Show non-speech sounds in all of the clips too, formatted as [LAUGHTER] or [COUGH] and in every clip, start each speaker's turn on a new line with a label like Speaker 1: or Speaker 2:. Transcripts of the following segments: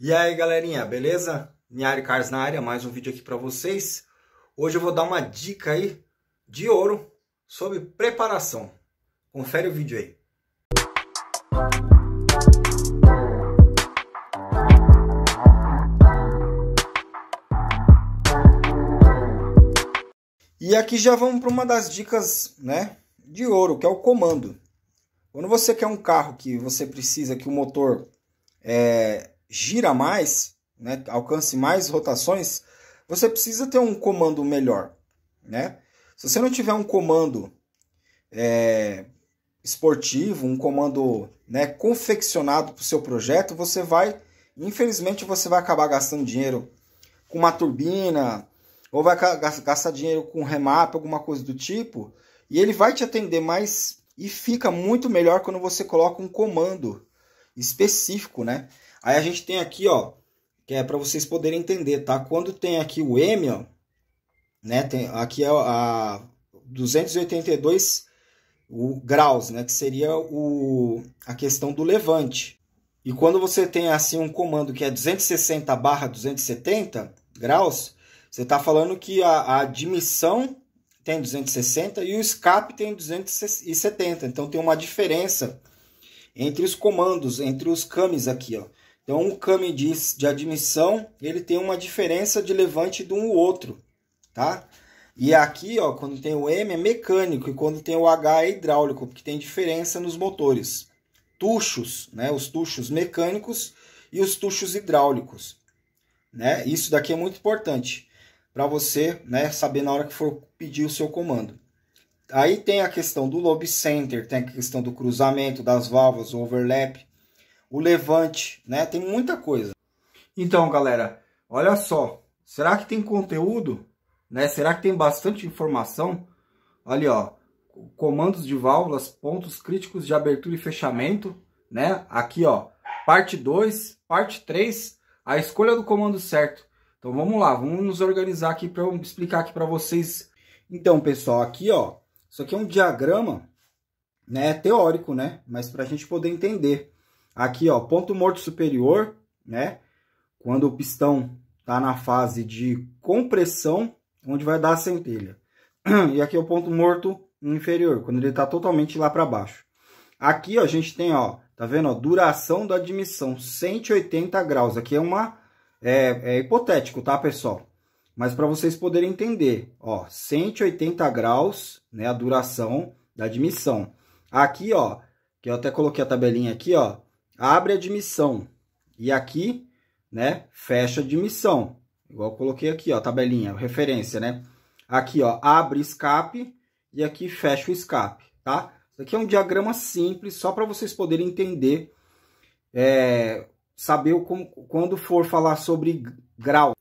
Speaker 1: E aí galerinha, beleza? Niari Cars na área, mais um vídeo aqui para vocês. Hoje eu vou dar uma dica aí de ouro sobre preparação. Confere o vídeo aí. E aqui já vamos para uma das dicas, né, de ouro, que é o comando. Quando você quer um carro que você precisa que o motor é, gira mais, né, alcance mais rotações, você precisa ter um comando melhor. Né? Se você não tiver um comando é, esportivo, um comando né, confeccionado para o seu projeto, você vai, infelizmente, você vai acabar gastando dinheiro com uma turbina, ou vai gastar dinheiro com remap, alguma coisa do tipo, e ele vai te atender mais e fica muito melhor quando você coloca um comando específico, né? Aí a gente tem aqui, ó, que é para vocês poderem entender, tá? Quando tem aqui o M, ó, né? Tem, aqui é a 282 o graus, né? Que seria o, a questão do levante. E quando você tem assim um comando que é 260 barra 270 graus, você está falando que a, a admissão tem 260 e o escape tem 270. Então tem uma diferença entre os comandos, entre os camis aqui, ó. Então, o cami de, de admissão, ele tem uma diferença de levante de um outro, tá? E aqui, ó, quando tem o M é mecânico e quando tem o H é hidráulico, porque tem diferença nos motores. Tuchos, né? Os tuchos mecânicos e os tuchos hidráulicos, né? Isso daqui é muito importante para você, né, saber na hora que for pedir o seu comando. Aí tem a questão do lobe center, tem a questão do cruzamento das válvulas, overlap, o levante, né? Tem muita coisa. Então, galera, olha só. Será que tem conteúdo? Né? Será que tem bastante informação? Ali, ó. Comandos de válvulas, pontos críticos de abertura e fechamento, né? Aqui, ó. Parte 2, parte 3, a escolha do comando certo. Então, vamos lá. Vamos nos organizar aqui para eu explicar aqui para vocês. Então, pessoal, aqui, ó. Isso aqui é um diagrama, né? Teórico, né? Mas para a gente poder entender. Aqui, ó, ponto morto superior, né? Quando o pistão tá na fase de compressão, onde vai dar a centelha. [CLEARS THROAT] E aqui é o ponto morto inferior, quando ele tá totalmente lá para baixo. Aqui, ó, a gente tem, ó, tá vendo, ó, duração da admissão, 180 graus. Aqui é uma é, é hipotético, tá, pessoal? Mas para vocês poderem entender, ó, 180 graus, né, a duração da admissão. Aqui, ó, que eu até coloquei a tabelinha aqui, ó, abre admissão. E aqui, né, fecha admissão. Igual coloquei aqui, ó, tabelinha, referência, né? Aqui, ó, abre escape e aqui fecha o escape, tá? Isso aqui é um diagrama simples, só para vocês poderem entender, é, saber o, quando for falar sobre grau.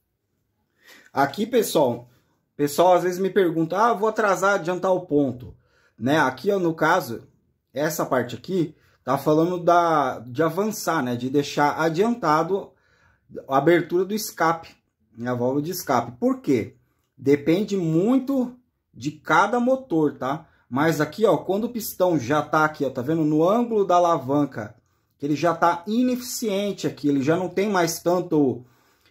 Speaker 1: Aqui, pessoal, pessoal às vezes me pergunta, ah, vou atrasar, adiantar o ponto. Né? Aqui, ó, no caso, essa parte aqui, Tá falando da, de avançar, né? De deixar adiantado a abertura do escape, né? a válvula de escape. Por quê? Depende muito de cada motor, tá? Mas aqui, ó, quando o pistão já tá aqui, ó, tá vendo? No ângulo da alavanca, que ele já tá ineficiente aqui, ele já não tem mais tanto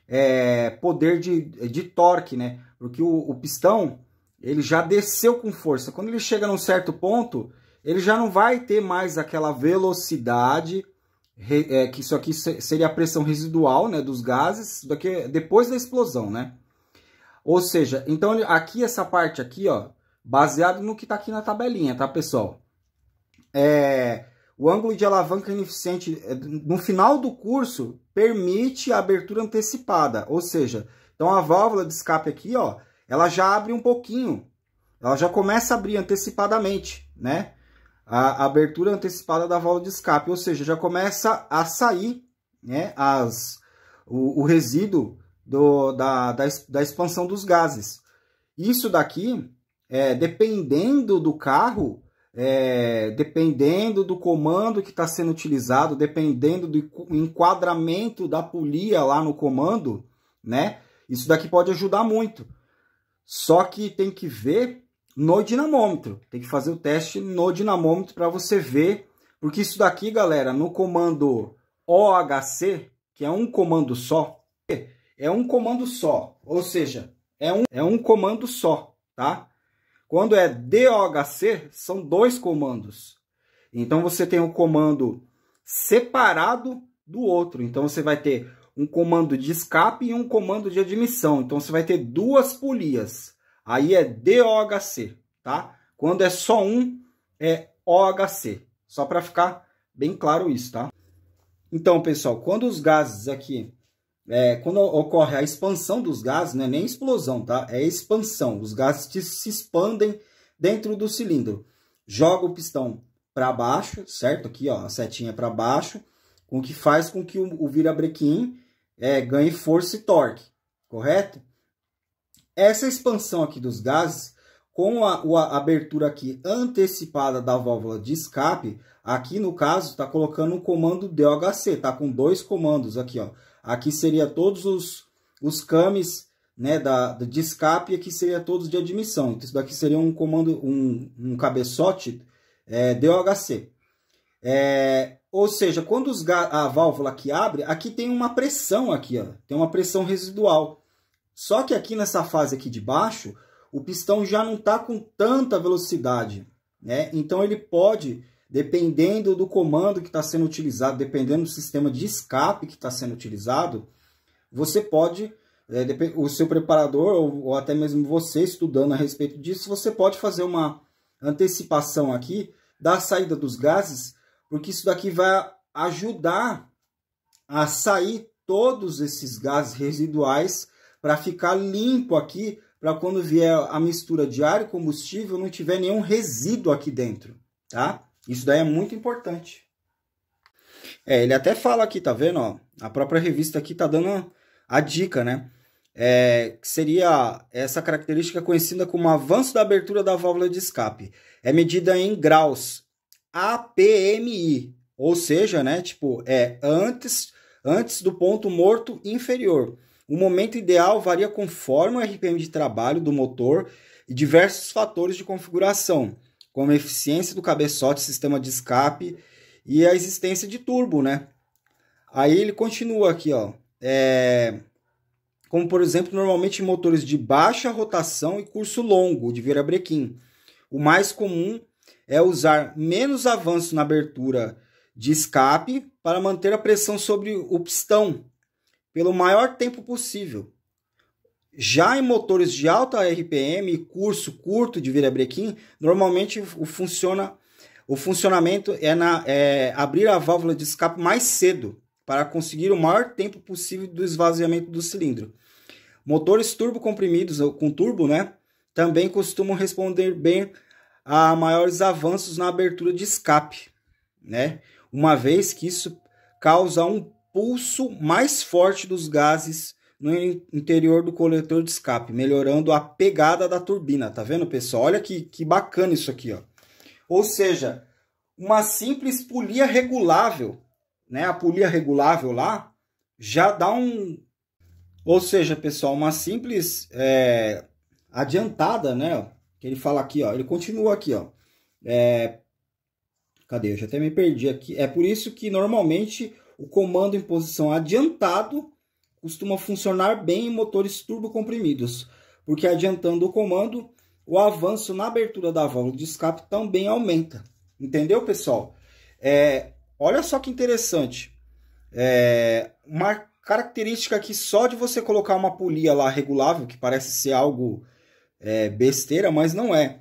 Speaker 1: é, poder de, de torque, né? Porque o, o pistão, ele já desceu com força. Quando ele chega num certo ponto, ele já não vai ter mais aquela velocidade, é, que isso aqui seria a pressão residual né, dos gases daqui, é depois da explosão, né? Ou seja, então aqui essa parte aqui, ó, baseado no que está aqui na tabelinha, tá, pessoal? É, o ângulo de alavanca ineficiente é, no final do curso permite a abertura antecipada, ou seja, então a válvula de escape aqui, ó, ela já abre um pouquinho, ela já começa a abrir antecipadamente, né? a abertura antecipada da válvula de escape, ou seja, já começa a sair né, as, o, o resíduo do, da, da, da, expansão dos gases. Isso daqui, é, dependendo do carro, é, dependendo do comando que está sendo utilizado, dependendo do enquadramento da polia lá no comando, né? Isso daqui pode ajudar muito. Só que tem que ver no dinamômetro. Tem que fazer o teste no dinamômetro para você ver, porque isso daqui, galera, no comando OHC, que é um comando só, é um comando só, ou seja, é um, é um comando só, tá? Quando é DOHC, são dois comandos. Então, você tem o um comando separado do outro. Então, você vai ter um comando de escape e um comando de admissão. Então, você vai ter duas polias. Aí é DOHC, tá? Quando é só um, é OHC. Só para ficar bem claro isso, tá? Então, pessoal, quando os gases aqui... É, quando ocorre a expansão dos gases, não é nem explosão, tá? É expansão. Os gases se expandem dentro do cilindro. Joga o pistão para baixo, certo? Aqui, ó, a setinha para baixo, o que faz com que o, o virabrequim é, ganhe força e torque, correto? Essa expansão aqui dos gases, com a, a abertura aqui antecipada da válvula de escape, aqui no caso está colocando um comando DOHC, está com dois comandos aqui. Ó. Aqui seria todos os, os cames né, da, de escape e aqui seria todos de admissão. Então, isso daqui seria um comando, um, um cabeçote é, DOHC. É, ou seja, quando a válvula que abre, aqui tem uma pressão aqui, ó, tem uma pressão residual. Só que aqui nessa fase aqui de baixo, o pistão já não está com tanta velocidade, né? Então ele pode, dependendo do comando que está sendo utilizado, dependendo do sistema de escape que está sendo utilizado, você pode, é, o seu preparador ou, ou até mesmo você estudando a respeito disso, você pode fazer uma antecipação aqui da saída dos gases, porque isso daqui vai ajudar a sair todos esses gases residuais para ficar limpo aqui, para quando vier a mistura de ar e combustível, não tiver nenhum resíduo aqui dentro, tá? Isso daí é muito importante. É, ele até fala aqui, tá vendo? Ó, a própria revista aqui tá dando a dica, né? É, que seria essa característica conhecida como avanço da abertura da válvula de escape. É medida em graus APMI, ou seja, né, tipo, é antes, antes do ponto morto inferior. O momento ideal varia conforme o RPM de trabalho do motor e diversos fatores de configuração, como a eficiência do cabeçote, sistema de escape e a existência de turbo, né? Aí ele continua aqui, ó. É... Como, por exemplo, normalmente em motores de baixa rotação e curso longo de virabrequim. O mais comum é usar menos avanço na abertura de escape para manter a pressão sobre o pistão pelo maior tempo possível. Já em motores de alta RPM, curso curto de brequim, normalmente o, funciona, o funcionamento é, na, é abrir a válvula de escape mais cedo para conseguir o maior tempo possível do esvaziamento do cilindro. Motores turbo comprimidos com turbo, né, também costumam responder bem a maiores avanços na abertura de escape, né? Uma vez que isso causa um pulso mais forte dos gases no interior do coletor de escape, melhorando a pegada da turbina. Tá vendo, pessoal? Olha que, que bacana isso aqui, ó. Ou seja, uma simples polia regulável, né? A polia regulável lá já dá um... Ou seja, pessoal, uma simples é, adiantada, né? Que ele fala aqui, ó. Ele continua aqui, ó. É... Cadê? Eu já até me perdi aqui. É por isso que normalmente o comando em posição adiantado costuma funcionar bem em motores turbocomprimidos, porque adiantando o comando, o avanço na abertura da válvula de escape também aumenta. Entendeu, pessoal? É, olha só que interessante. É, uma característica que só de você colocar uma polia lá regulável, que parece ser algo é, besteira, mas não é.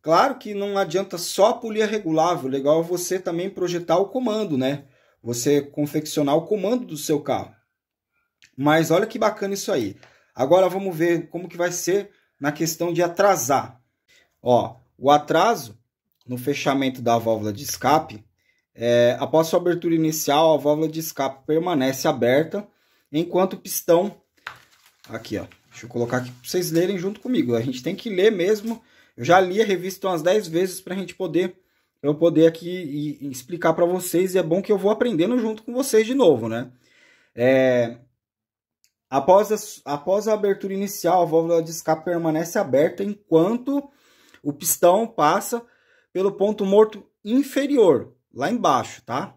Speaker 1: Claro que não adianta só a polia regulável, legal é você também projetar o comando, né? você confeccionar o comando do seu carro. Mas olha que bacana isso aí. Agora vamos ver como que vai ser na questão de atrasar. Ó, o atraso no fechamento da válvula de escape, é, após sua abertura inicial, a válvula de escape permanece aberta, enquanto o pistão... Aqui, ó. Deixa eu colocar aqui para vocês lerem junto comigo. A gente tem que ler mesmo. Eu já li a revista umas 10 vezes para a gente poder eu poder aqui explicar para vocês e é bom que eu vou aprendendo junto com vocês de novo, né? É, após, a, após a abertura inicial, a válvula de escape permanece aberta enquanto o pistão passa pelo ponto morto inferior, lá embaixo, tá?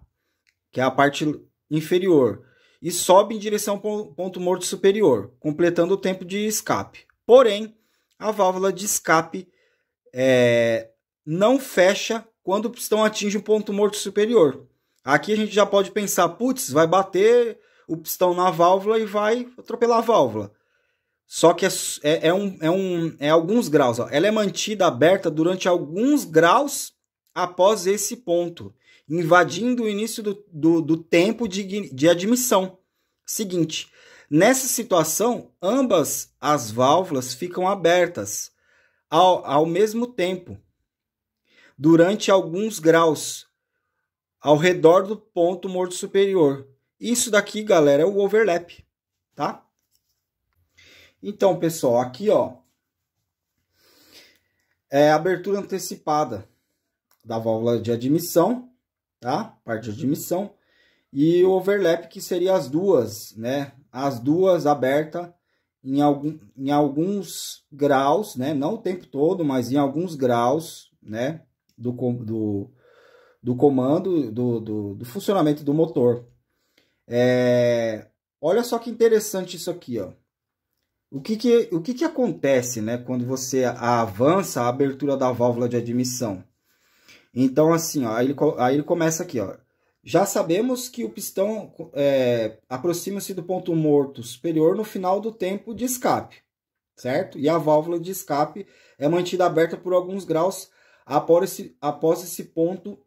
Speaker 1: Que é a parte inferior e sobe em direção ao ponto morto superior, completando o tempo de escape. Porém, a válvula de escape é, não fecha quando o pistão atinge um ponto morto superior. Aqui a gente já pode pensar, putz, vai bater o pistão na válvula e vai atropelar a válvula. Só que é, é, é um, é, um, é alguns graus. Ó. Ela é mantida aberta durante alguns graus após esse ponto, invadindo o início do, do, do tempo de, de admissão. Seguinte, nessa situação, ambas as válvulas ficam abertas ao, ao mesmo tempo, durante alguns graus ao redor do ponto morto superior. Isso daqui, galera, é o overlap, tá? Então, pessoal, aqui, ó, é abertura antecipada da válvula de admissão, tá? Parte de admissão e o overlap que seria as duas, né? As duas aberta em, algum, em alguns graus, né? Não o tempo todo, mas em alguns graus, né? do, do, do comando, do, do, do, funcionamento do motor. É, olha só que interessante isso aqui, ó. O que que, o que que acontece, né, quando você avança a abertura da válvula de admissão? Então, assim, ó, aí ele, aí ele começa aqui, ó. Já sabemos que o pistão é, aproxima-se do ponto morto superior no final do tempo de escape, certo? E a válvula de escape é mantida aberta por alguns graus após esse, após esse ponto,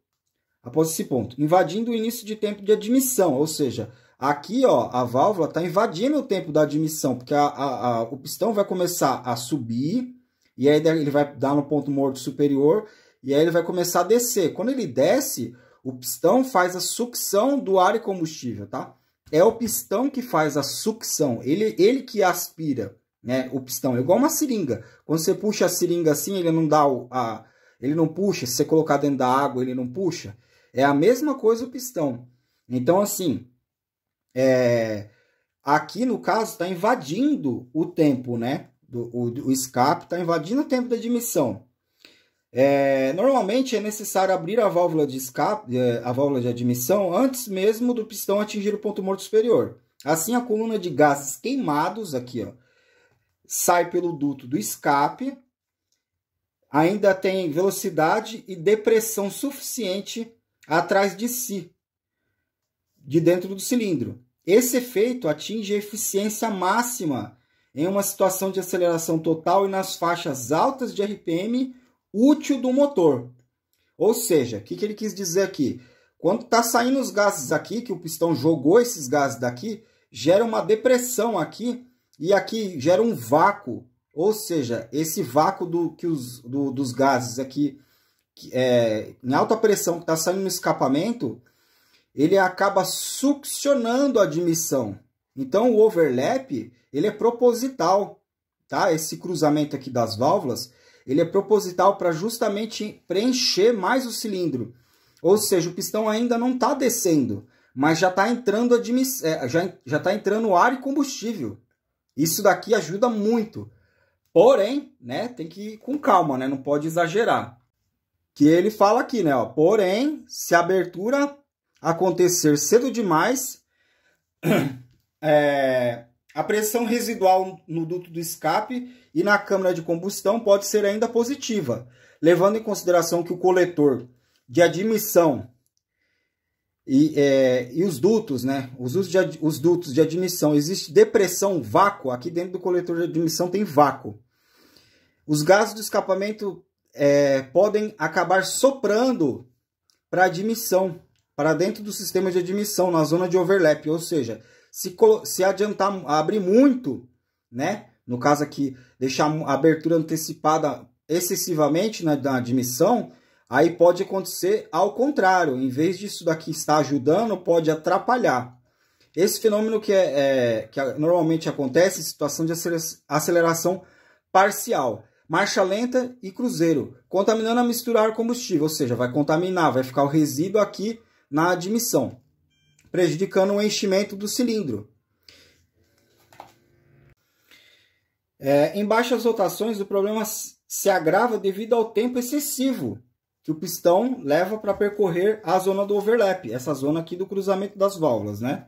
Speaker 1: após esse ponto, invadindo o início de tempo de admissão, ou seja, aqui ó, a válvula está invadindo o tempo da admissão, porque a, a, a, o pistão vai começar a subir, e aí ele vai dar no ponto morto superior, e aí ele vai começar a descer. Quando ele desce, o pistão faz a sucção do ar e combustível, tá? É o pistão que faz a sucção, ele, ele que aspira né, o pistão. É igual uma seringa. Quando você puxa a seringa assim, ele não dá o, a, ele não puxa. Se você colocar dentro da água, ele não puxa. É a mesma coisa o pistão. Então, assim, é... aqui no caso está invadindo o tempo, né? Do, o, o escape está invadindo o tempo da admissão. É, normalmente é necessário abrir a válvula de escape, é, a válvula de admissão, antes mesmo do pistão atingir o ponto morto superior. Assim, a coluna de gases queimados aqui ó, sai pelo duto do escape ainda tem velocidade e depressão suficiente atrás de si, de dentro do cilindro. Esse efeito atinge a eficiência máxima em uma situação de aceleração total e nas faixas altas de RPM útil do motor. Ou seja, o que, que ele quis dizer aqui? Quando está saindo os gases aqui, que o pistão jogou esses gases daqui, gera uma depressão aqui e aqui gera um vácuo ou seja, esse vácuo do, que os, do, dos gases aqui, é, em alta pressão, que está saindo no escapamento, ele acaba succionando a admissão. Então, o overlap ele é proposital. Tá? Esse cruzamento aqui das válvulas ele é proposital para justamente preencher mais o cilindro. Ou seja, o pistão ainda não está descendo, mas já está entrando, admiss... É, já, já tá entrando ar e combustível. Isso daqui ajuda muito. Porém, né, tem que ir com calma, né? Não pode exagerar. Que ele fala aqui, né? Ó, Porém, se a abertura acontecer cedo demais, [CLEARS THROAT] é, a pressão residual no duto do escape e na câmara de combustão pode ser ainda positiva, levando em consideração que o coletor de admissão e, é, e os dutos, né? Os, os, os dutos de admissão, existe depressão, vácuo. Aqui dentro do coletor de admissão tem vácuo. Os gases de escapamento é, podem acabar soprando para admissão, para dentro do sistema de admissão, na zona de overlap, ou seja, se, se adiantar, abrir muito, né? No caso aqui, deixar a abertura antecipada excessivamente na, na admissão, aí pode acontecer ao contrário, em vez disso daqui estar ajudando, pode atrapalhar. Esse fenômeno que, é, é, que normalmente acontece em situação de aceleração parcial marcha lenta e cruzeiro, contaminando a misturar combustível, ou seja, vai contaminar, vai ficar o resíduo aqui na admissão, prejudicando o enchimento do cilindro. É, em baixas rotações, o problema se agrava devido ao tempo excessivo que o pistão leva para percorrer a zona do overlap, essa zona aqui do cruzamento das válvulas, né?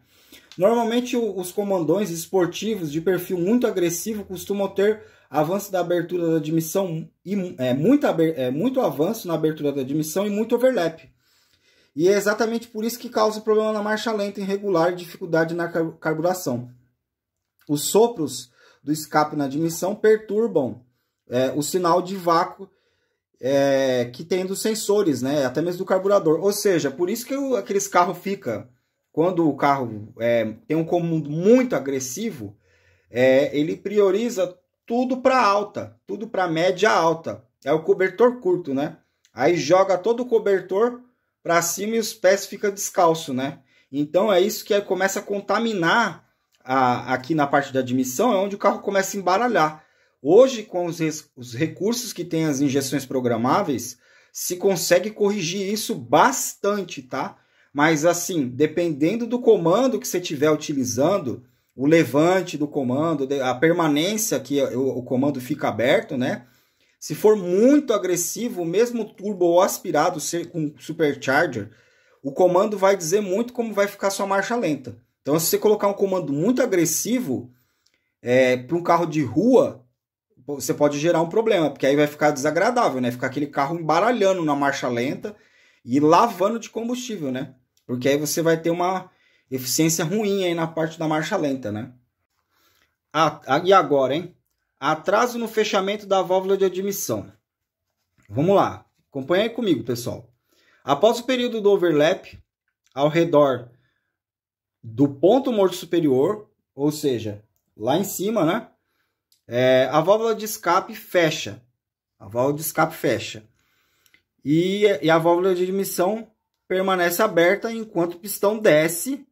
Speaker 1: Normalmente os comandões esportivos de perfil muito agressivo costumam ter avanço da abertura da admissão e é, muito, é, muito avanço na abertura da admissão e muito overlap. E é exatamente por isso que causa problema na marcha lenta irregular e dificuldade na carburação. Os sopros do escape na admissão perturbam é, o sinal de vácuo é, que tem dos sensores, né? até mesmo do carburador. Ou seja, por isso que o, aqueles carros fica quando o carro é, tem um comando muito agressivo, é, ele prioriza tudo para alta, tudo para média alta. É o cobertor curto, né? Aí joga todo o cobertor para cima e os pés ficam descalço, né? Então é isso que é, começa a contaminar a, aqui na parte da admissão, é onde o carro começa a embaralhar. Hoje, com os, os recursos que tem as injeções programáveis, se consegue corrigir isso bastante, tá? Mas assim, dependendo do comando que você estiver utilizando, o levante do comando, a permanência que o, comando fica aberto, né? Se for muito agressivo, mesmo turbo ou aspirado ser com supercharger, o comando vai dizer muito como vai ficar sua marcha lenta. Então, se você colocar um comando muito agressivo é, para um carro de rua, você pode gerar um problema, porque aí vai ficar desagradável, né? Ficar aquele carro embaralhando na marcha lenta e lavando de combustível, né? Porque aí você vai ter uma, eficiência ruim aí na parte da marcha lenta, né? Ah, e agora, hein? Atraso no fechamento da válvula de admissão. Vamos lá, acompanha aí comigo, pessoal. Após o período do overlap, ao redor do ponto morto superior, ou seja, lá em cima, né? É, a válvula de escape fecha. A válvula de escape fecha. E, e a válvula de admissão permanece aberta enquanto o pistão desce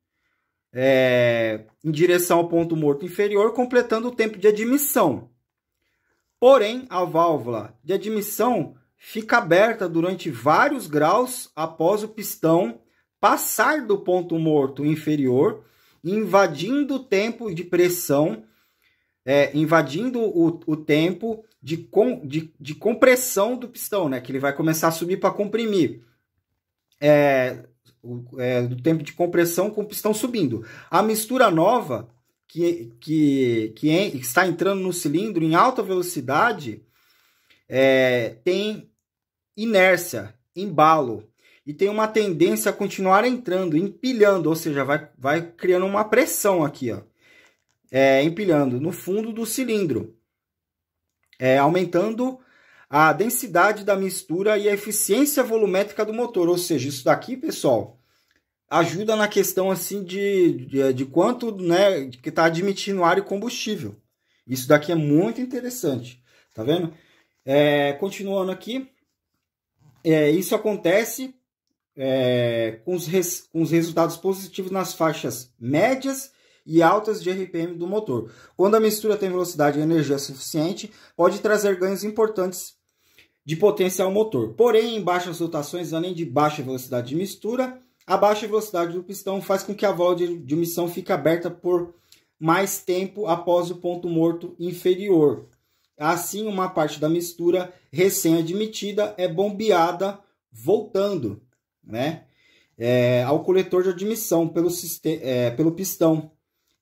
Speaker 1: é, em direção ao ponto morto inferior, completando o tempo de admissão. Porém, a válvula de admissão fica aberta durante vários graus após o pistão passar do ponto morto inferior, invadindo o tempo de pressão, é, invadindo o, o tempo de, com, de, de, compressão do pistão, né? Que ele vai começar a subir para comprimir. É, é, do tempo de compressão com o pistão subindo. A mistura nova, que, que, que, en, que está entrando no cilindro em alta velocidade, é, tem inércia, embalo, e tem uma tendência a continuar entrando, empilhando, ou seja, vai, vai criando uma pressão aqui, ó, é, empilhando no fundo do cilindro, é, aumentando a densidade da mistura e a eficiência volumétrica do motor. Ou seja, isso daqui, pessoal, ajuda na questão assim de, de, de quanto né, que está admitindo ar e combustível. Isso daqui é muito interessante, tá vendo? É, continuando aqui, é, isso acontece é, com, os res, com os resultados positivos nas faixas médias e altas de RPM do motor. Quando a mistura tem velocidade e energia suficiente, pode trazer ganhos importantes de potencial motor. Porém, em baixas rotações, além de baixa velocidade de mistura, a baixa velocidade do pistão faz com que a válvula de omissão fique aberta por mais tempo após o ponto morto inferior. Assim, uma parte da mistura recém-admitida é bombeada voltando né, é, ao coletor de admissão pelo, é, pelo pistão,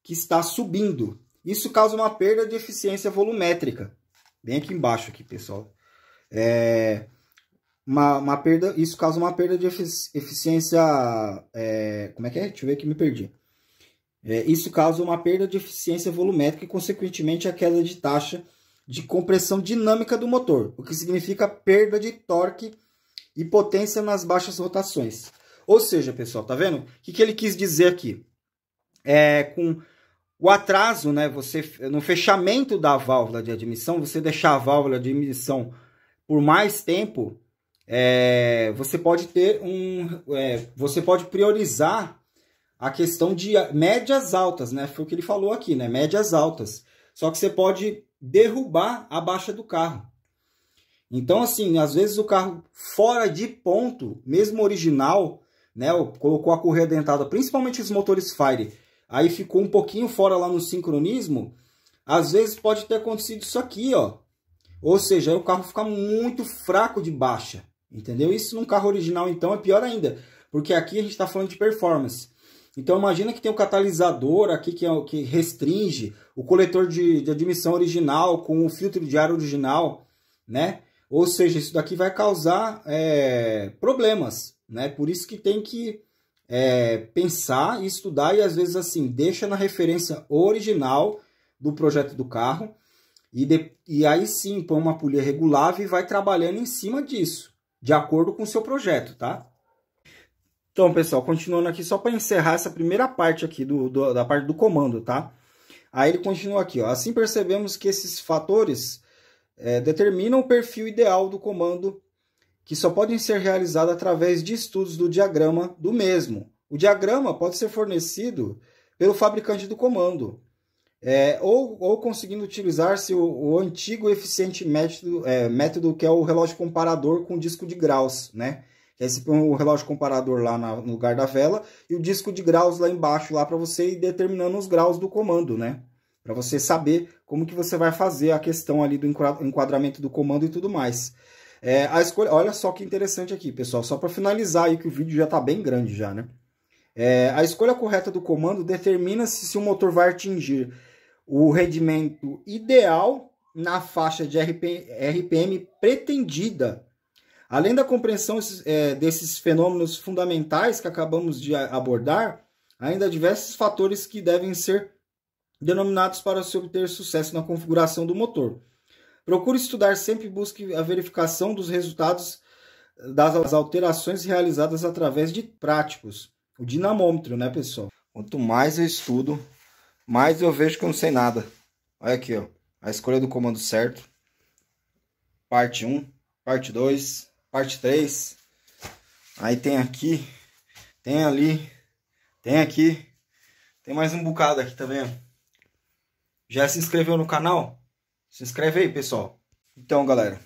Speaker 1: que está subindo. Isso causa uma perda de eficiência volumétrica. Bem aqui embaixo, aqui, pessoal. É, uma, uma perda, isso causa uma perda de eficiência. É, como é que é? Deixa eu ver que me perdi. É, isso causa uma perda de eficiência volumétrica e, consequentemente, a queda de taxa de compressão dinâmica do motor, o que significa perda de torque e potência nas baixas rotações. Ou seja, pessoal, tá vendo? O que, que ele quis dizer aqui? É, com o atraso, né, você, no fechamento da válvula de admissão, você deixar a válvula de admissão por mais tempo, é, você pode ter um. É, você pode priorizar a questão de médias altas, né? Foi o que ele falou aqui, né? Médias altas. Só que você pode derrubar a baixa do carro. Então, assim, às vezes o carro fora de ponto, mesmo original, né? Colocou a correia dentada, principalmente os motores Fire, aí ficou um pouquinho fora lá no sincronismo. Às vezes pode ter acontecido isso aqui, ó. Ou seja, o carro fica muito fraco de baixa, entendeu? Isso num carro original, então, é pior ainda, porque aqui a gente está falando de performance. Então imagina que tem um catalisador aqui que, é que restringe o coletor de, de admissão original com o filtro de ar original, né? Ou seja, isso daqui vai causar é, problemas, né? Por isso que tem que é, pensar e estudar e às vezes assim deixa na referência original do projeto do carro e, de, e aí sim, põe uma polia regulável e vai trabalhando em cima disso, de acordo com o seu projeto, tá? Então, pessoal, continuando aqui, só para encerrar essa primeira parte aqui, do, do, da parte do comando, tá? Aí ele continua aqui, ó. Assim percebemos que esses fatores é, determinam o perfil ideal do comando, que só podem ser realizados através de estudos do diagrama do mesmo. O diagrama pode ser fornecido pelo fabricante do comando, é, ou, ou conseguindo utilizar-se o, o, antigo eficiente método, é, método que é o relógio comparador com disco de graus, né? Que é esse, o relógio comparador lá na, no lugar da vela e o disco de graus lá embaixo lá para você ir determinando os graus do comando, né? Para você saber como que você vai fazer a questão ali do enquadramento do comando e tudo mais. É, a escolha, olha só que interessante aqui, pessoal, só para finalizar aí que o vídeo já está bem grande já, né? É, a escolha correta do comando determina se, se o motor vai atingir o rendimento ideal na faixa de RPM pretendida. Além da compreensão é, desses fenômenos fundamentais que acabamos de abordar, ainda há diversos fatores que devem ser denominados para se obter sucesso na configuração do motor. Procure estudar sempre e busque a verificação dos resultados das alterações realizadas através de práticos. O dinamômetro, né, pessoal? Quanto mais eu estudo, mas eu vejo que eu não sei nada. Olha aqui, ó, a escolha do comando certo. Parte 1, parte 2, parte 3. Aí tem aqui, tem ali, tem aqui. Tem mais um bocado aqui, tá vendo? Já se inscreveu no canal? Se inscreve aí, pessoal. Então, galera,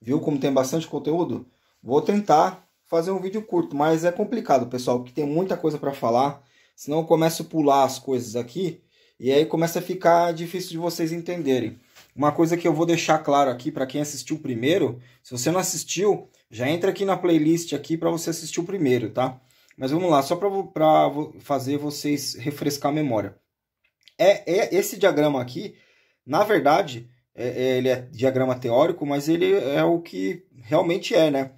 Speaker 1: viu como tem bastante conteúdo? Vou tentar fazer um vídeo curto, mas é complicado, pessoal, porque tem muita coisa para falar. Senão eu começo a pular as coisas aqui e aí começa a ficar difícil de vocês entenderem. Uma coisa que eu vou deixar claro aqui para quem assistiu primeiro, se você não assistiu, já entra aqui na playlist aqui para você assistir o primeiro, tá? Mas vamos lá, só para fazer vocês refrescar a memória. É, é esse diagrama aqui, na verdade, é, é, ele é diagrama teórico, mas ele é o que realmente é, né?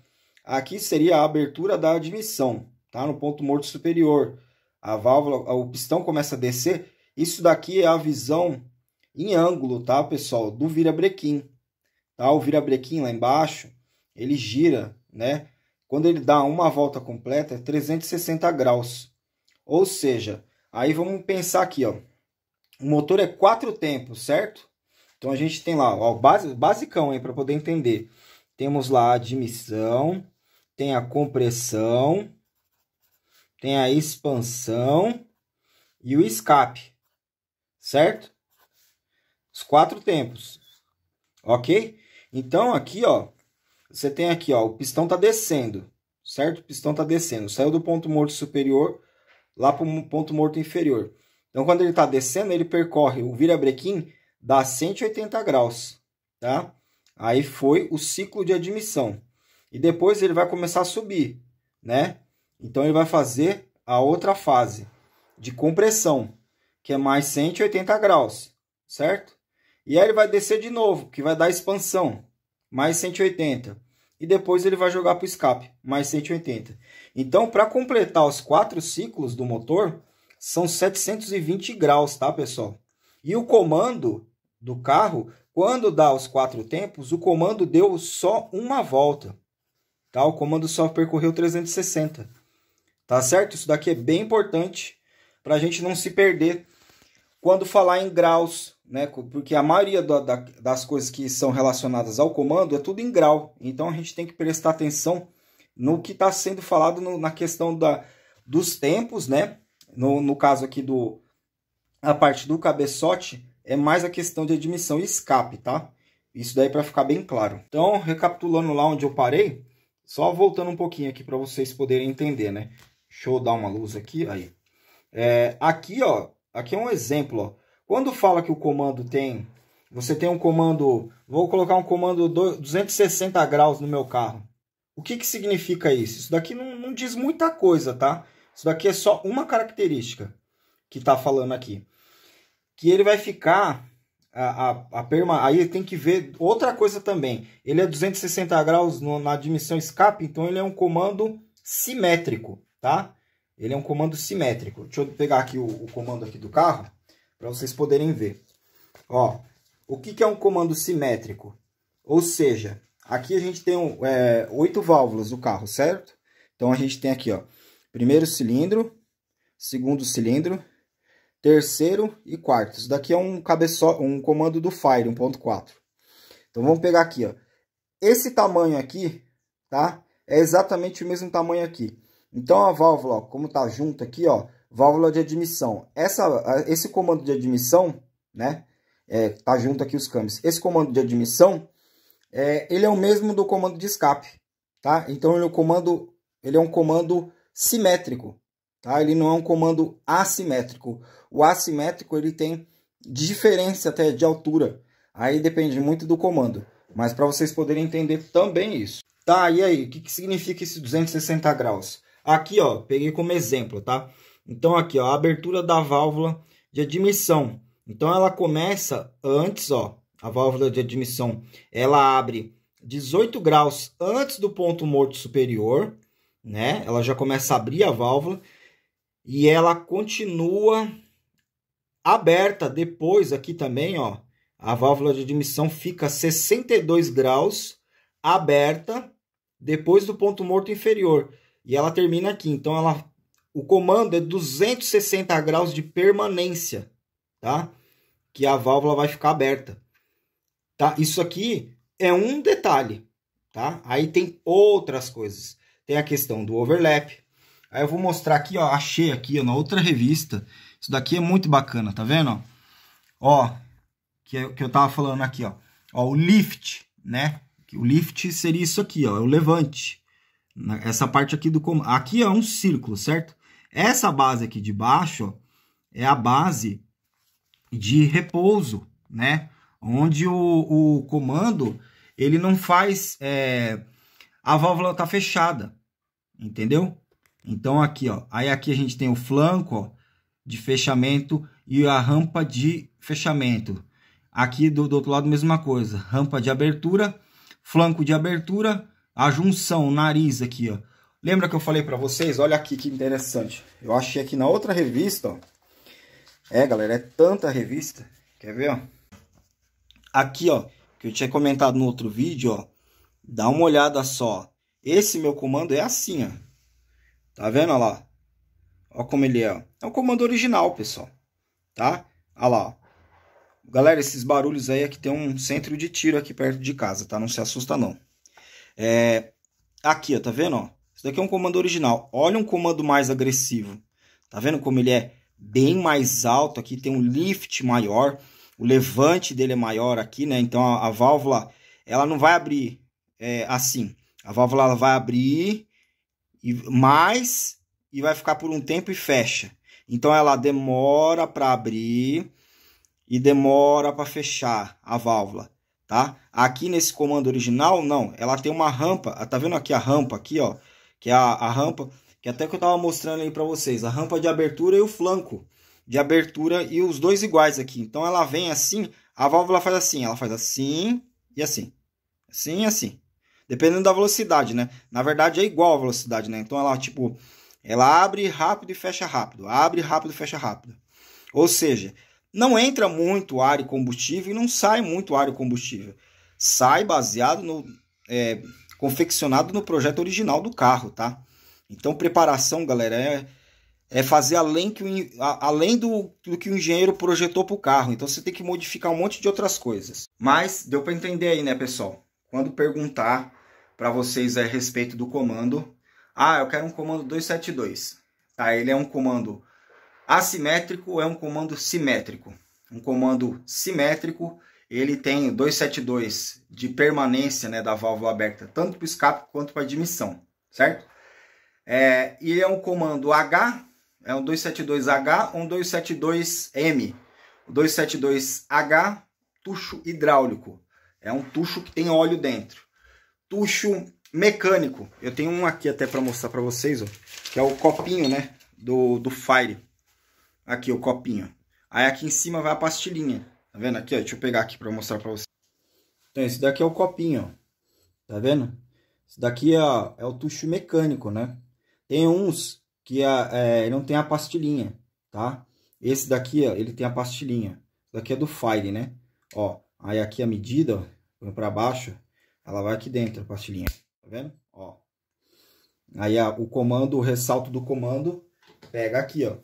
Speaker 1: Aqui seria a abertura da admissão, tá? No ponto morto superior a válvula, o pistão começa a descer. Isso daqui é a visão em ângulo, tá, pessoal, do virabrequim. Tá? O virabrequim lá embaixo, ele gira, né? Quando ele dá uma volta completa, é 360 graus. Ou seja, aí vamos pensar aqui, ó. O motor é quatro tempos, certo? Então a gente tem lá, ó, base, basicão aí para poder entender. Temos lá a admissão, tem a compressão, tem a expansão e o escape, certo? Os quatro tempos, ok? Então, aqui, ó, você tem aqui, ó, o pistão tá descendo, certo? O pistão tá descendo, saiu do ponto morto superior lá para o ponto morto inferior. Então, quando ele tá descendo, ele percorre o virabrequim dá 180 graus, tá? Aí foi o ciclo de admissão. E depois ele vai começar a subir, né? Então ele vai fazer a outra fase de compressão, que é mais 180 graus, certo? E aí ele vai descer de novo, que vai dar expansão, mais 180. E depois ele vai jogar para o escape, mais 180. Então, para completar os quatro ciclos do motor, são 720 graus, tá, pessoal? E o comando do carro, quando dá os quatro tempos, o comando deu só uma volta. Tá? O comando só percorreu 360. Tá certo? Isso daqui é bem importante para a gente não se perder quando falar em graus, né? Porque a maioria da, da, das coisas que são relacionadas ao comando é tudo em grau. Então a gente tem que prestar atenção no que está sendo falado no, na questão da, dos tempos, né? No, no caso aqui do a parte do cabeçote é mais a questão de admissão e escape, tá? Isso daí para ficar bem claro. Então, recapitulando lá onde eu parei, só voltando um pouquinho aqui para vocês poderem entender, né? Deixa eu dar uma luz aqui, aí. É, aqui, ó, aqui é um exemplo, ó. Quando fala que o comando tem, você tem um comando, vou colocar um comando 260 graus no meu carro. O que, que significa isso? Isso daqui não, não diz muita coisa, tá? Isso daqui é só uma característica que está falando aqui. Que ele vai ficar a, a, a perma, aí tem que ver outra coisa também. Ele é 260 graus no, na admissão escape, então ele é um comando simétrico tá? Ele é um comando simétrico. Deixa eu pegar aqui o, o comando aqui do carro para vocês poderem ver. Ó, o que, que, é um comando simétrico? Ou seja, aqui a gente tem é, oito é, válvulas no carro, certo? Então a gente tem aqui, ó, primeiro cilindro, segundo cilindro, terceiro e quarto. Isso daqui é um, cabeço, um comando do Fire 1.4. Então vamos pegar aqui, ó. Esse tamanho aqui, tá? É exatamente o mesmo tamanho aqui. Então, a válvula, ó, como está junto aqui, ó, válvula de admissão. Essa, esse comando de admissão, né? É, tá junto aqui os câmbios. Esse comando de admissão, é, ele é o mesmo do comando de escape, tá? Então, ele é, um comando, ele é um comando simétrico, tá? Ele não é um comando assimétrico. O assimétrico, ele tem diferença até de altura. Aí depende muito do comando. Mas para vocês poderem entender também isso. Tá, e aí? O que, que significa esse 260 graus? Aqui, ó, peguei como exemplo, tá? Então, aqui, ó, a abertura da válvula de admissão. Então, ela começa antes, ó, a válvula de admissão, ela abre 18 graus antes do ponto morto superior, né? Ela já começa a abrir a válvula e ela continua aberta depois aqui também, ó. A válvula de admissão fica 62 graus aberta depois do ponto morto inferior. E ela termina aqui. Então, ela, o comando é 260 graus de permanência, tá? Que a válvula vai ficar aberta. Tá? Isso aqui é um detalhe, tá? Aí tem outras coisas. Tem a questão do overlap. Aí eu vou mostrar aqui, ó. Achei aqui, ó, na outra revista. Isso daqui é muito bacana, tá vendo? Ó, que, é, que eu tava falando aqui, ó. Ó, o lift, né? O lift seria isso aqui, ó. É o levante. Essa parte aqui do comando. Aqui é um círculo, certo? Essa base aqui de baixo ó, é a base de repouso, né? Onde o, o comando ele não faz. É, a válvula tá fechada, entendeu? Então aqui, ó, aí aqui a gente tem o flanco ó, de fechamento e a rampa de fechamento. Aqui do, do outro lado, mesma coisa, rampa de abertura, flanco de abertura a junção, nariz aqui, ó. Lembra que eu falei para vocês? Olha aqui que interessante. Eu achei aqui na outra revista, ó. É, galera, é tanta revista. Quer ver, ó? Aqui, ó, que eu tinha comentado no outro vídeo, ó. Dá uma olhada só. Esse meu comando é assim, ó. Tá vendo, ó lá? Ó como ele é, ó. É o comando original, pessoal. Tá? Ó lá, ó. Galera, esses barulhos aí é que tem um centro de tiro aqui perto de casa, tá? Não se assusta, não. É, aqui, ó, tá vendo? Ó? Isso daqui é um comando original. Olha um comando mais agressivo. Tá vendo como ele é bem mais alto aqui, tem um lift maior, o levante dele é maior aqui, né? Então a, a válvula, ela não vai abrir é, assim. A válvula ela vai abrir e mais e vai ficar por um tempo e fecha. Então ela demora para abrir e demora para fechar a válvula. Tá? Aqui nesse comando original, não, ela tem uma rampa, ah, tá vendo aqui a rampa aqui, ó, que é a, a rampa, que até que eu tava mostrando aí para vocês, a rampa de abertura e o flanco de abertura e os dois iguais aqui. Então ela vem assim, a válvula faz assim, ela faz assim e assim. Assim e assim. Dependendo da velocidade, né? Na verdade é igual a velocidade, né? Então ela tipo ela abre rápido e fecha rápido, abre rápido e fecha rápido. Ou seja, não entra muito ar e combustível e não sai muito ar e combustível. Sai baseado no. É, confeccionado no projeto original do carro, tá? Então, preparação, galera, é, é fazer além, que o, a, além do, do que o engenheiro projetou para o carro. Então, você tem que modificar um monte de outras coisas. Mas, deu para entender aí, né, pessoal? Quando perguntar para vocês a respeito do comando, ah, eu quero um comando 272. Tá, ele é um comando Assimétrico é um comando simétrico. Um comando simétrico, ele tem 272 de permanência né, da válvula aberta, tanto para o escape quanto para a admissão, certo? É, e é um comando H, é um 272H ou um 272M. O 272H, tucho hidráulico. É um tucho que tem óleo dentro. Tucho mecânico. Eu tenho um aqui até para mostrar para vocês, ó, que é o copinho né, do, do Fire. Aqui o copinho. Aí aqui em cima vai a pastilinha. Tá vendo aqui, ó? Deixa eu pegar aqui para mostrar para vocês. Então, esse daqui é o copinho, ó. Tá vendo? Esse daqui é, é o tucho mecânico, né? Tem uns que é, é, não tem a pastilinha, tá? Esse daqui, ó, ele tem a pastilinha. Esse daqui é do Fire, né? Ó, aí aqui a medida, ó, põe pra baixo, ela vai aqui dentro, a pastilhinha. Tá vendo? Ó. Aí o comando, o ressalto do comando, pega aqui, ó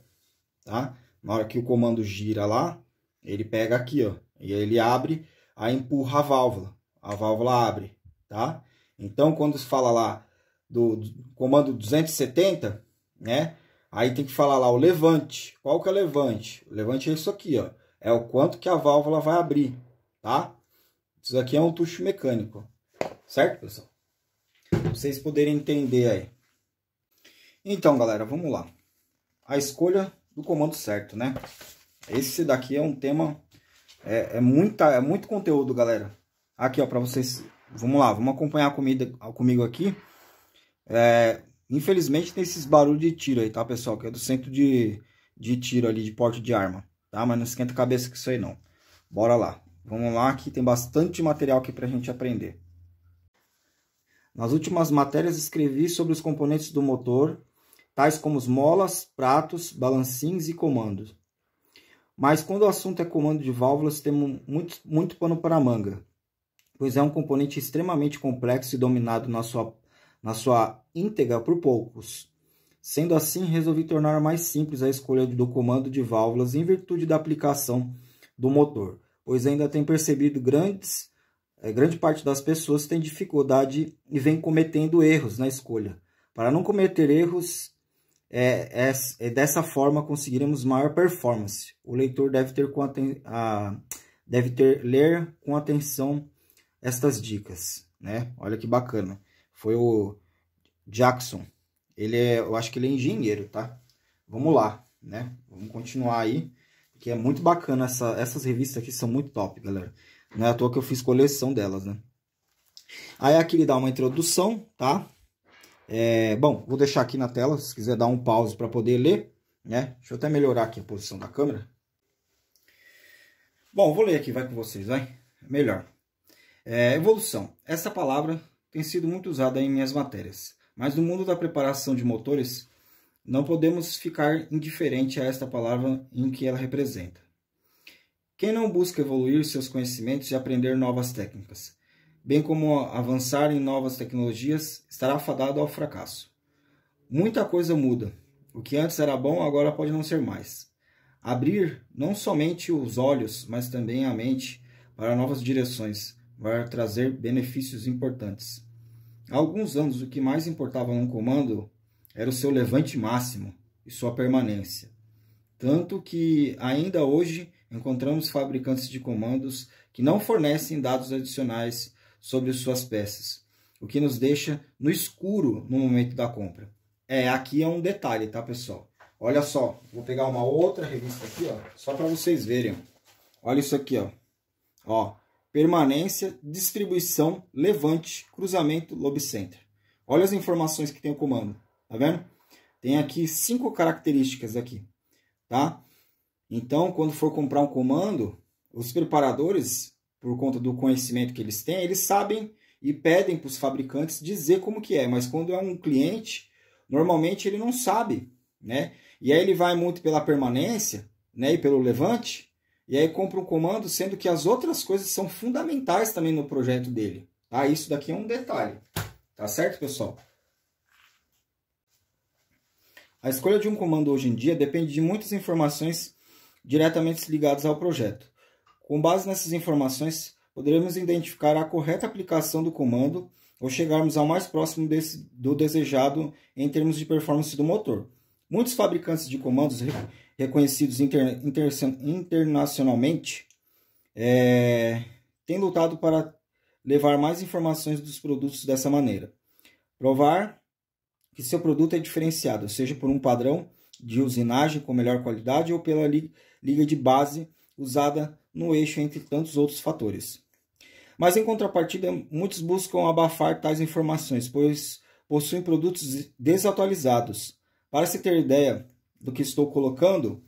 Speaker 1: tá? Na hora que o comando gira lá, ele pega aqui, ó, e ele abre, aí empurra a válvula, a válvula abre, tá? Então, quando se fala lá do, do comando 270, né? Aí tem que falar lá o levante. Qual que é o levante? O levante é isso aqui, ó. É o quanto que a válvula vai abrir, tá? Isso aqui é um tucho mecânico, certo, pessoal? Pra vocês poderem entender aí. Então, galera, vamos lá. A escolha do comando certo, né? Esse daqui é um tema... É, é, muita, é muito conteúdo, galera. Aqui, ó, pra vocês... Vamos lá, vamos acompanhar a comida comigo aqui. É, infelizmente tem esses barulhos de tiro aí, tá, pessoal? Que é do centro de, de tiro ali, de porte de arma. Tá? Mas não esquenta a cabeça com isso aí, não. Bora lá. Vamos lá, que tem bastante material aqui pra gente aprender. Nas últimas matérias escrevi sobre os componentes do motor tais como molas, pratos, balancins e comandos. Mas quando o assunto é comando de válvulas, temos muito, muito pano para a manga, pois é um componente extremamente complexo e dominado na sua, na sua íntegra por poucos. Sendo assim, resolvi tornar mais simples a escolha do comando de válvulas em virtude da aplicação do motor, pois ainda tem percebido grandes, é, grande parte das pessoas tem dificuldade e vem cometendo erros na escolha. Para não cometer erros, é, é, é, dessa forma conseguiremos maior performance. O leitor deve ter, com a, deve ter ler com atenção estas dicas, né? Olha que bacana. Foi o Jackson. Ele é, eu acho que ele é engenheiro, tá? Vamos lá, né? Vamos continuar aí, que é muito bacana essa, essas revistas aqui são muito top, galera. Não é à toa que eu fiz coleção delas, né? Aí aqui ele dá uma introdução, tá? É, bom, vou deixar aqui na tela, se quiser dar um pause para poder ler, né? Deixa eu até melhorar aqui a posição da câmera. Bom, vou ler aqui, vai com vocês, vai. Melhor. É, evolução. Essa palavra tem sido muito usada em minhas matérias, mas no mundo da preparação de motores, não podemos ficar indiferente a esta palavra em que ela representa. Quem não busca evoluir seus conhecimentos e aprender novas técnicas? bem como avançar em novas tecnologias, estará fadado ao fracasso. Muita coisa muda. O que antes era bom agora pode não ser mais. Abrir não somente os olhos, mas também a mente para novas direções vai trazer benefícios importantes. Há alguns anos, o que mais importava num comando era o seu levante máximo e sua permanência. Tanto que ainda hoje encontramos fabricantes de comandos que não fornecem dados adicionais sobre suas peças, o que nos deixa no escuro no momento da compra. É, aqui é um detalhe, tá, pessoal? Olha só, vou pegar uma outra revista aqui, ó, só para vocês verem. Olha isso aqui, ó. Ó, permanência, distribuição, levante, cruzamento, lobcenter. Olha as informações que tem o comando, tá vendo? Tem aqui cinco características aqui, tá? Então, quando for comprar um comando, os preparadores por conta do conhecimento que eles têm, eles sabem e pedem para os fabricantes dizer como que é, mas quando é um cliente, normalmente ele não sabe, né? E aí ele vai muito pela permanência, né, e pelo levante, e aí compra um comando, sendo que as outras coisas são fundamentais também no projeto dele, tá? Isso daqui é um detalhe, tá certo, pessoal? A escolha de um comando hoje em dia depende de muitas informações diretamente ligadas ao projeto. Com base nessas informações, poderemos identificar a correta aplicação do comando ou chegarmos ao mais próximo desse, do desejado em termos de performance do motor. Muitos fabricantes de comandos re, reconhecidos inter, inter, internacionalmente é, têm lutado para levar mais informações dos produtos dessa maneira. Provar que seu produto é diferenciado, seja por um padrão de usinagem com melhor qualidade ou pela liga de base usada no eixo entre tantos outros fatores. Mas em contrapartida, muitos buscam abafar tais informações, pois possuem produtos desatualizados. Para se ter ideia do que estou colocando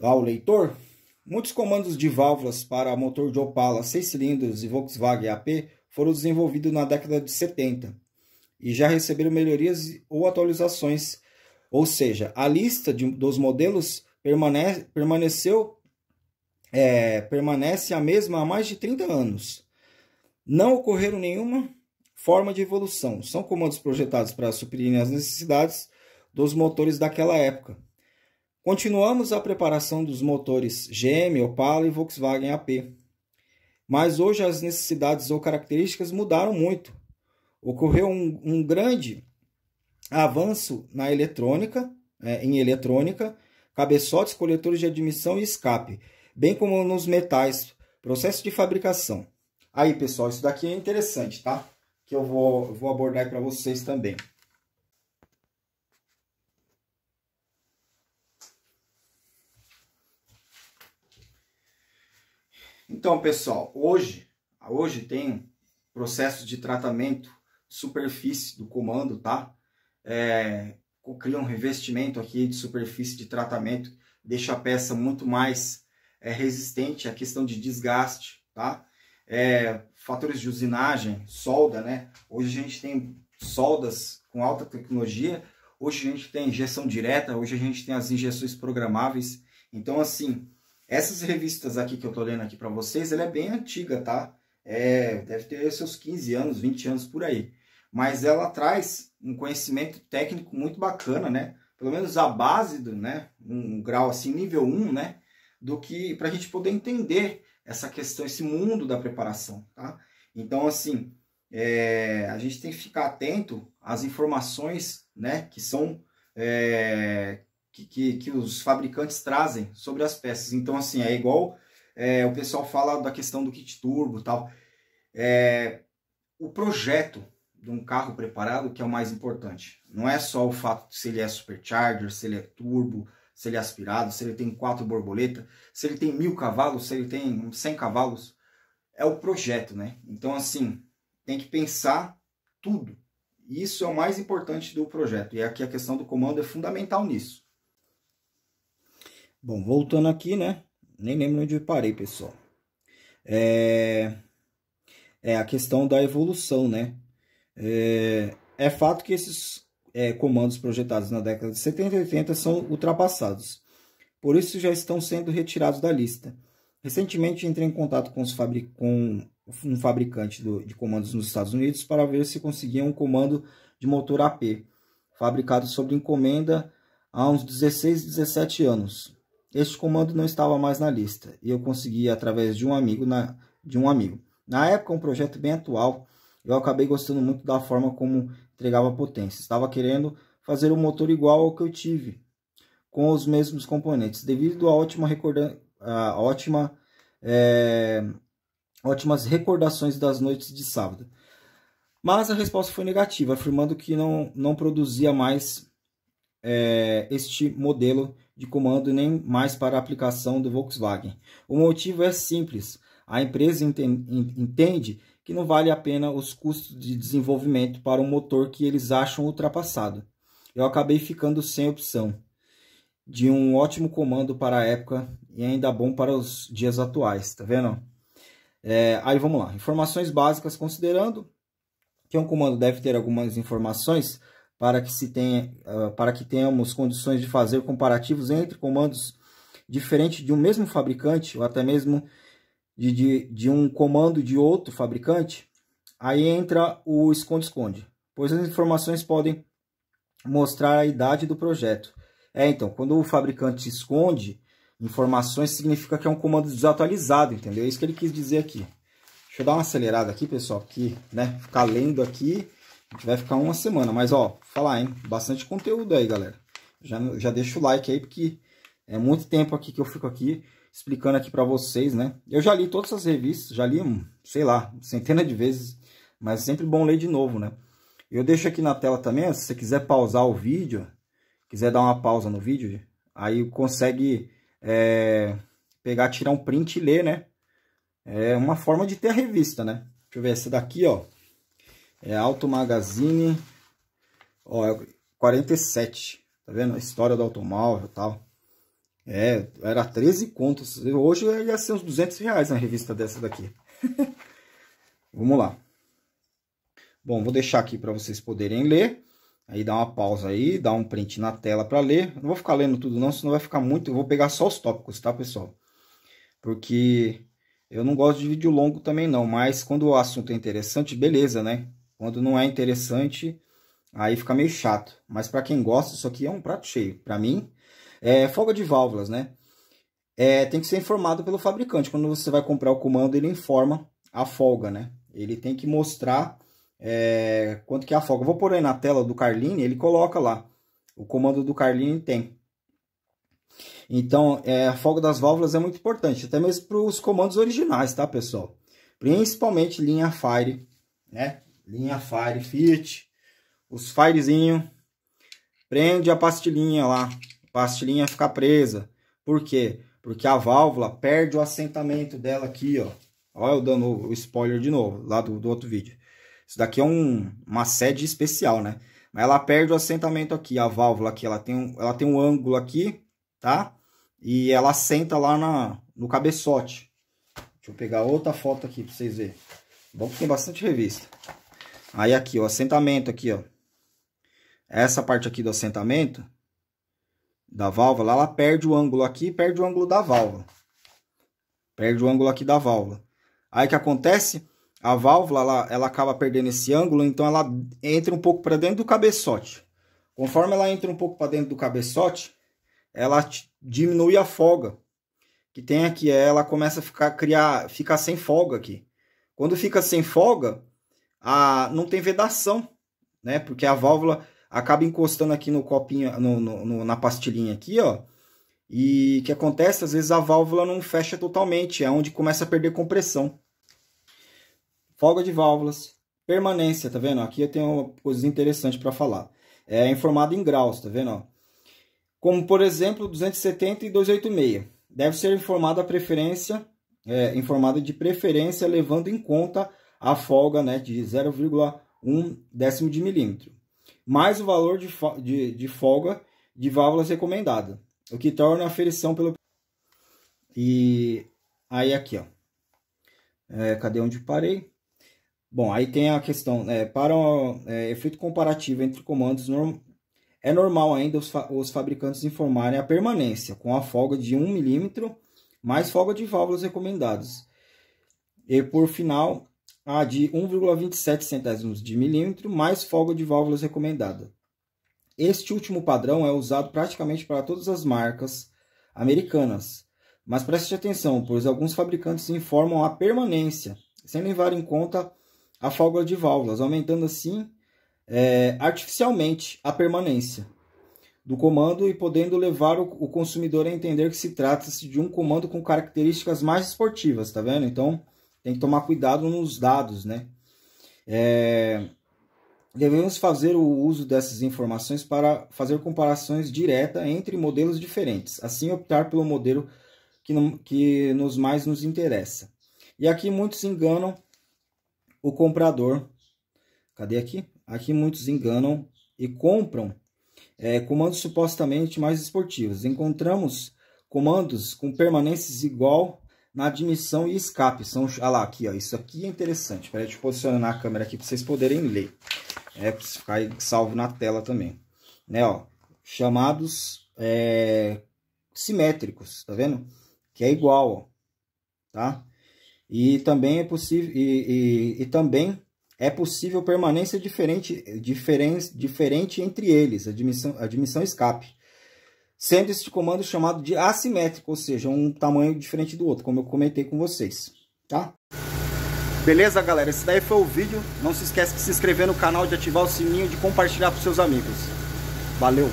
Speaker 1: ao leitor, muitos comandos de válvulas para motor de Opala 6 cilindros e Volkswagen AP foram desenvolvidos na década de 70 e já receberam melhorias ou atualizações. Ou seja, a lista de, dos modelos permaneceu é, permanece a mesma há mais de 30 anos. Não ocorreram nenhuma forma de evolução. São comandos projetados para suprir as necessidades dos motores daquela época. Continuamos a preparação dos motores GM, Opala e Volkswagen AP. Mas hoje as necessidades ou características mudaram muito. Ocorreu um, um grande avanço na eletrônica, é, em eletrônica, cabeçotes, coletores de admissão e escape bem como nos metais, processo de fabricação. Aí, pessoal, isso daqui é interessante, tá? Que eu vou, vou abordar para vocês também. Então, pessoal, hoje, hoje tem processo de tratamento superfície do comando, tá? É, cria um revestimento aqui de superfície de tratamento, deixa a peça muito mais é resistente à questão de desgaste, tá? É, fatores de usinagem, solda, né? Hoje a gente tem soldas com alta tecnologia, hoje a gente tem injeção direta, hoje a gente tem as injeções programáveis. Então, assim, essas revistas aqui que eu tô lendo aqui para vocês, ela é bem antiga, tá? É, deve ter seus 15 anos, 20 anos por aí. Mas ela traz um conhecimento técnico muito bacana, né? Pelo menos a base do, né? Um grau assim, nível 1, né? do que para a gente poder entender essa questão, esse mundo da preparação, tá? Então, assim, é, a gente tem que ficar atento às informações, né, que são é, que, que, que, os fabricantes trazem sobre as peças. Então, assim, é igual é, o pessoal fala da questão do kit turbo, tal. é o projeto de um carro preparado que é o mais importante. Não é só o fato se ele é supercharger, se ele é turbo, se ele é aspirado, se ele tem quatro borboletas, se ele tem mil cavalos, se ele tem cem cavalos. É o projeto, né? Então, assim, tem que pensar tudo. Isso é o mais importante do projeto. E é aqui a questão do comando é fundamental nisso. Bom, voltando aqui, né? Nem lembro onde eu parei, pessoal. É, é a questão da evolução, né? É, é fato que esses é, comandos projetados na década de 70 e 80 são ultrapassados. Por isso, já estão sendo retirados da lista. Recentemente, entrei em contato com, fabric com um fabricante do, de comandos nos Estados Unidos para ver se conseguia um comando de motor AP, fabricado sob encomenda há uns 16, 17 anos. Este comando não estava mais na lista e eu consegui através de um amigo na, de um amigo. Na época, um projeto bem atual eu acabei gostando muito da forma como entregava potência. Estava querendo fazer um motor igual ao que eu tive, com os mesmos componentes. Devido à ótima, recorda ótima é, ótimas recordações das noites de sábado. Mas a resposta foi negativa, afirmando que não, não produzia mais é, este modelo de comando nem mais para a aplicação do Volkswagen. O motivo é simples. A empresa entende que não vale a pena os custos de desenvolvimento para um motor que eles acham ultrapassado. Eu acabei ficando sem opção de um ótimo comando para a época e ainda bom para os dias atuais, tá vendo? É, aí vamos lá, informações básicas considerando que um comando deve ter algumas informações para que se tenha, ah, para que tenhamos condições de fazer comparativos entre comandos diferentes de um mesmo fabricante ou até mesmo de, de, de um comando de outro fabricante, aí entra o esconde-esconde, pois as informações podem mostrar a idade do projeto. É, então, quando o fabricante esconde informações, significa que é um comando desatualizado, entendeu? É isso que ele quis dizer aqui. Deixa eu dar uma acelerada aqui, pessoal, que né, ficar lendo aqui, a gente vai ficar uma semana. Mas, ó, falar, hein, bastante conteúdo aí, galera. Já, já deixa o like aí, porque é muito tempo aqui que eu fico aqui explicando aqui para vocês, né? Eu já li todas as revistas, já li, hum, sei lá, centenas de vezes, mas é sempre bom ler de novo, né? Eu deixo aqui na tela também, se você quiser pausar o vídeo, quiser dar uma pausa no vídeo, aí consegue é, pegar, tirar um print e ler, né? É uma forma de ter a revista, né? Deixa eu ver, essa daqui, ó, é Auto Magazine, ó, é 47, tá vendo? história do automóvel e tal. É, era 13 contos. Hoje ia ser uns 200 reais na revista dessa daqui. [LAUGHS] Vamos lá. Bom, vou deixar aqui para vocês poderem ler. Aí dá uma pausa aí, dá um print na tela para ler. Não vou ficar lendo tudo não, senão vai ficar muito... Eu vou pegar só os tópicos, tá, pessoal? Porque eu não gosto de vídeo longo também não, mas quando o assunto é interessante, beleza, né? Quando não é interessante, aí fica meio chato. Mas para quem gosta, isso aqui é um prato cheio. Para mim, é, folga de válvulas, né? É, tem que ser informado pelo fabricante. Quando você vai comprar o comando, ele informa a folga, né? Ele tem que mostrar é, quanto que é a folga. Eu vou pôr aí na tela do Carline, ele coloca lá. O comando do Carline tem. Então, é, a folga das válvulas é muito importante, até mesmo para os comandos originais, tá, pessoal? Principalmente linha Fire, né? Linha Fire, Fiat, os Firezinho, prende a pastilinha lá, pastilhinha fica presa. Por quê? Porque a válvula perde o assentamento dela aqui, ó. Olha eu dando o spoiler de novo, lá do, do outro vídeo. Isso daqui é um, uma sede especial, né? Mas ela perde o assentamento aqui, a válvula aqui. Ela tem um, ela tem um ângulo aqui, tá? E ela assenta lá na, no cabeçote. Deixa eu pegar outra foto aqui pra vocês verem. Bom que tem bastante revista. Aí aqui, o assentamento aqui, ó. Essa parte aqui do assentamento, da válvula, ela perde o ângulo aqui e perde o ângulo da válvula. Perde o ângulo aqui da válvula. Aí o que acontece? A válvula ela, ela acaba perdendo esse ângulo, então ela entra um pouco para dentro do cabeçote. Conforme ela entra um pouco para dentro do cabeçote, ela diminui a folga que tem aqui. É ela começa a ficar, criar, ficar sem folga aqui. Quando fica sem folga, a, não tem vedação, né? Porque a válvula acaba encostando aqui no copinho, no, no, no, na pastilhinha aqui, ó. E o que acontece? Às vezes a válvula não fecha totalmente, é onde começa a perder compressão. Folga de válvulas, permanência, tá vendo? Aqui eu tenho coisas interessantes para falar. É informado em graus, tá vendo? Como, por exemplo, 270 e 286. Deve ser informada a preferência, é, informada de preferência, levando em conta a folga né, de 0,1 décimo de milímetro mais o valor de, de, de folga de válvulas recomendada, o que torna a aferição pelo... E aí aqui, ó. É, cadê onde parei? Bom, aí tem a questão, é, para um, é, efeito comparativo entre comandos, norm... é normal ainda os, fa... os fabricantes informarem a permanência, com a folga de 1 milímetro, mais folga de válvulas recomendadas. E por final, a de 1,27 centésimos de milímetro, mais folga de válvulas recomendada. Este último padrão é usado praticamente para todas as marcas americanas, mas preste atenção, pois alguns fabricantes informam a permanência, sem levar em conta a folga de válvulas, aumentando assim é, artificialmente a permanência do comando e podendo levar o, o consumidor a entender que se trata -se de um comando com características mais esportivas, tá vendo? Então, tem que tomar cuidado nos dados, né? É, devemos fazer o uso dessas informações para fazer comparações diretas entre modelos diferentes, assim optar pelo modelo que, que nos mais nos interessa. E aqui muitos enganam o comprador. Cadê aqui? Aqui muitos enganam e compram é, comandos supostamente mais esportivos. Encontramos comandos com permanências igual na admissão e escape. São, ah lá, aqui, ó, isso aqui é interessante. Para eu posicionar a câmera aqui para vocês poderem ler. É, para ficar salvo na tela também. Né, ó, chamados é, simétricos, tá vendo? Que é igual, ó, tá? E também é possível e, e, e também é possível permanência diferente, diferente, diferente entre eles, admissão, admissão escape sendo este comando chamado de assimétrico, ou seja, um tamanho diferente do outro, como eu comentei com vocês, tá? Beleza, galera? Esse daí foi o vídeo. Não se esquece de se inscrever no canal, de ativar o sininho e de compartilhar com seus amigos. Valeu!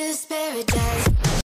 Speaker 1: This is paradise